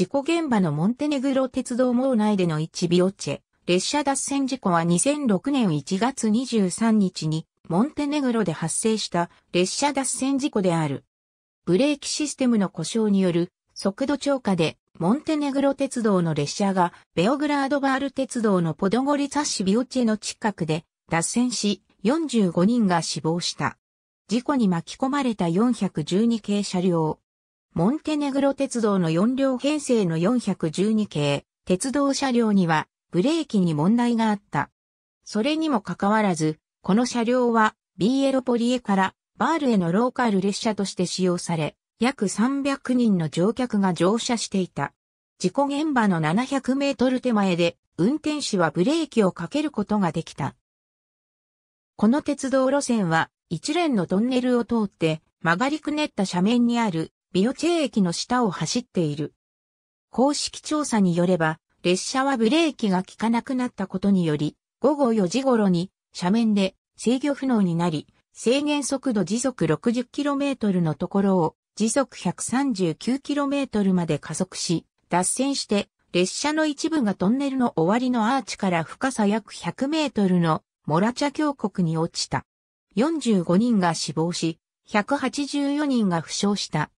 事故現場のモンテネグロ鉄道網内での1ビオチェ。列車脱線事故は2006年1月23日にモンテネグロで発生した列車脱線事故である。ブレーキシステムの故障による速度超過でモンテネグロ鉄道の列車がベオグラードバール鉄道のポドゴリザッシビオチェの近くで脱線し45人が死亡した。事故に巻き込まれた412系車両。モンテネグロ鉄道の4両編成の412系、鉄道車両にはブレーキに問題があった。それにもかかわらず、この車両はビエロポリエからバールへのローカル列車として使用され、約300人の乗客が乗車していた。事故現場の700メートル手前で、運転士はブレーキをかけることができた。この鉄道路線は、一連のトンネルを通って、曲がりくねった斜面にあるビオチェ駅の下を走っている。公式調査によれば、列車はブレーキが効かなくなったことにより、午後4時頃に斜面で制御不能になり、制限速度時速 60km のところを時速 139km まで加速し、脱線して列車の一部がトンネルの終わりのアーチから深さ約100メートルのモラチャ峡谷に落ちた。45人が死亡し、184人が負傷した。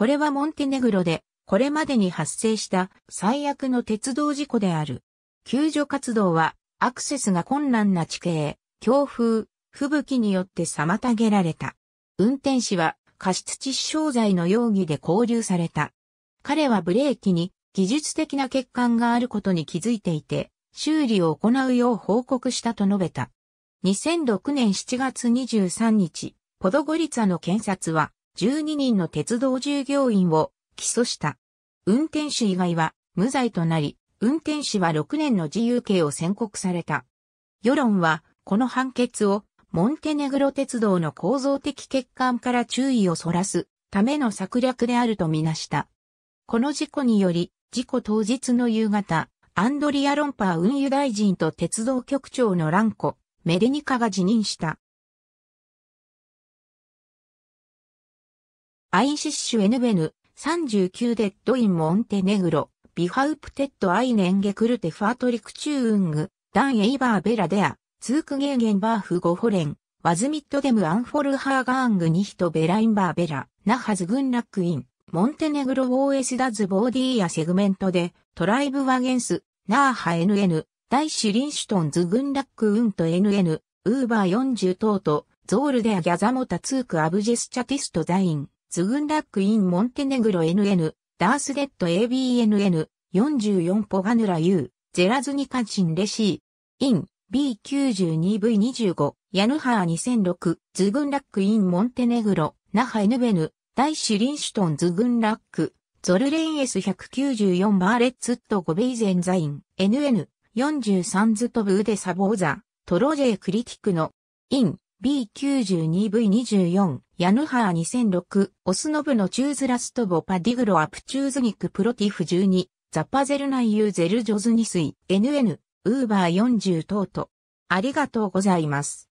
これはモンテネグロで、これまでに発生した最悪の鉄道事故である。救助活動は、アクセスが困難な地形、強風、吹雪によって妨げられた。運転士は過失致死傷罪の容疑で拘留された。彼はブレーキに技術的な欠陥があることに気づいていて、修理を行うよう報告したと述べた。2006年7月23日、ポドゴリツァの検察は、12人の鉄道従業員を起訴した。運転手以外は無罪となり、運転手は6年の自由刑を宣告された。世論は、この判決を、モンテネグロ鉄道の構造的欠陥から注意をそらすための策略であるとみなした。この事故により、事故当日の夕方、アンドリア・ロンパー運輸大臣と鉄道局長のランコ、メデニカが辞任した。アインシッシュエヌベヌ、39デッドインモンテネグロ、ビハウプテッドアイネンゲクルテファートリクチューウング、ダンエイバーベラデア、ツークゲーゲンバーフゴホレン、ワズミットデムアンフォルハーガーングニヒトベラインバーベラ、ナハズグンラックイン、モンテネグローエスダズボーディーやセグメントで、トライブワゲンス、ナーハ NN、イシリンシュトンズグンラックウンヌ・ NN、ウーバー40等と、ゾールデアギャザモタツークアブジェスチャティストザイン。ズグンラックインモンテネグロ NN、ダースデッド ABNN、44ポガヌラ U、ゼラズニカチンレシー、イン、B92V25、ヤヌハー2006、ズグンラックインモンテネグロ、ナハエヌベヌ、大シリンシュトンズグンラック、ゾルレイン S194 バーレッツットゴベイゼンザイン、NN43 ズトブーデサボーザ、トロジェクリティクの、イン、B92V24、ヤヌハー2006、オスノブのチューズラストボパディグロアプチューズニクプロティフ12、ザパゼルナイユーゼルジョズニスイ、NN、ウーバー40等と。ありがとうございます。